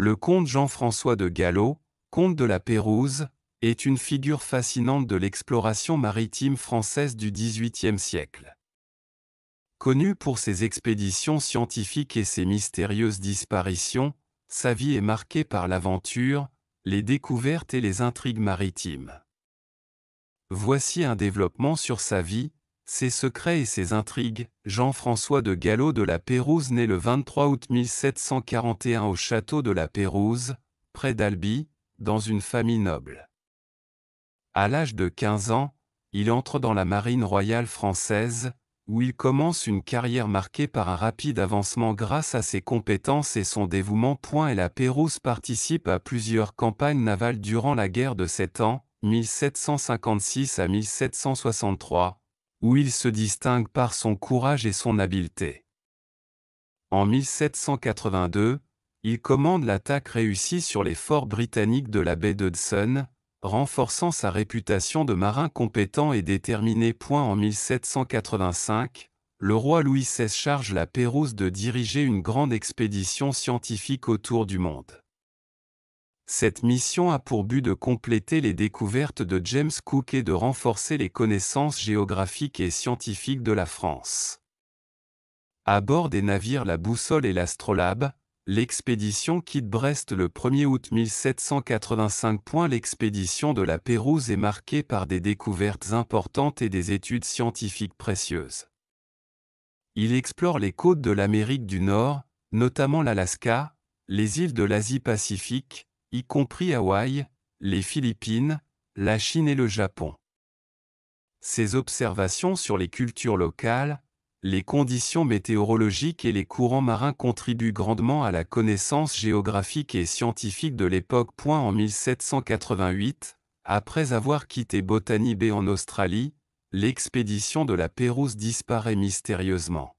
Le comte Jean-François de Gallo, comte de la Pérouse, est une figure fascinante de l'exploration maritime française du XVIIIe siècle. Connu pour ses expéditions scientifiques et ses mystérieuses disparitions, sa vie est marquée par l'aventure, les découvertes et les intrigues maritimes. Voici un développement sur sa vie, ses secrets et ses intrigues, Jean-François de Gallo de la Pérouse naît le 23 août 1741 au château de la Pérouse, près d'Albi, dans une famille noble. À l'âge de 15 ans, il entre dans la marine royale française, où il commence une carrière marquée par un rapide avancement grâce à ses compétences et son dévouement. Point et la Pérouse participe à plusieurs campagnes navales durant la guerre de Sept ans, 1756 à 1763, où il se distingue par son courage et son habileté. En 1782, il commande l'attaque réussie sur les forts britanniques de la baie d'Hudson, renforçant sa réputation de marin compétent et déterminé. en 1785, le roi Louis XVI charge la Pérouse de diriger une grande expédition scientifique autour du monde. Cette mission a pour but de compléter les découvertes de James Cook et de renforcer les connaissances géographiques et scientifiques de la France. À bord des navires la Boussole et l'Astrolabe, l'expédition quitte Brest le 1er août 1785. L'expédition de la Pérouse est marquée par des découvertes importantes et des études scientifiques précieuses. Il explore les côtes de l'Amérique du Nord, notamment l'Alaska, les îles de l'Asie-Pacifique, y compris Hawaï, les Philippines, la Chine et le Japon. Ses observations sur les cultures locales, les conditions météorologiques et les courants marins contribuent grandement à la connaissance géographique et scientifique de l'époque. En 1788, après avoir quitté Botany Bay en Australie, l'expédition de la Pérouse disparaît mystérieusement.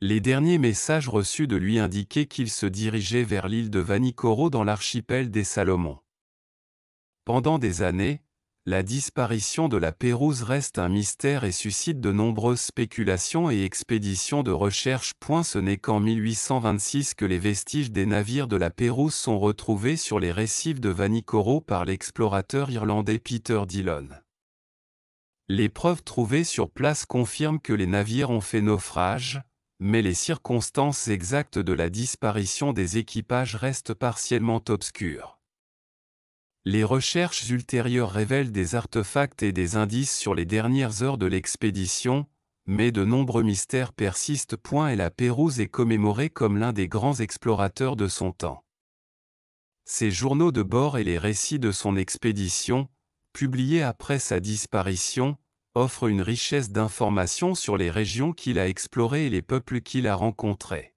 Les derniers messages reçus de lui indiquaient qu'il se dirigeait vers l'île de Vanikoro dans l'archipel des Salomon. Pendant des années, la disparition de la Pérouse reste un mystère et suscite de nombreuses spéculations et expéditions de recherche. Ce n'est qu'en 1826 que les vestiges des navires de la Pérouse sont retrouvés sur les récifs de Vanikoro par l'explorateur irlandais Peter Dillon. Les preuves trouvées sur place confirment que les navires ont fait naufrage, mais les circonstances exactes de la disparition des équipages restent partiellement obscures. Les recherches ultérieures révèlent des artefacts et des indices sur les dernières heures de l'expédition, mais de nombreux mystères persistent. Point et la Pérouse est commémorée comme l'un des grands explorateurs de son temps. Ses journaux de bord et les récits de son expédition, publiés après sa disparition, offre une richesse d'informations sur les régions qu'il a explorées et les peuples qu'il a rencontrés.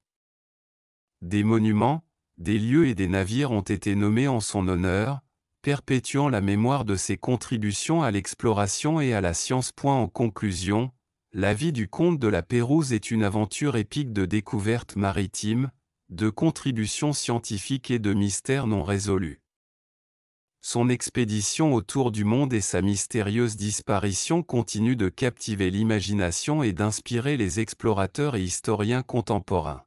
Des monuments, des lieux et des navires ont été nommés en son honneur, perpétuant la mémoire de ses contributions à l'exploration et à la science. en conclusion, la vie du comte de la Pérouse est une aventure épique de découvertes maritimes, de contributions scientifiques et de mystères non résolus. Son expédition autour du monde et sa mystérieuse disparition continuent de captiver l'imagination et d'inspirer les explorateurs et historiens contemporains.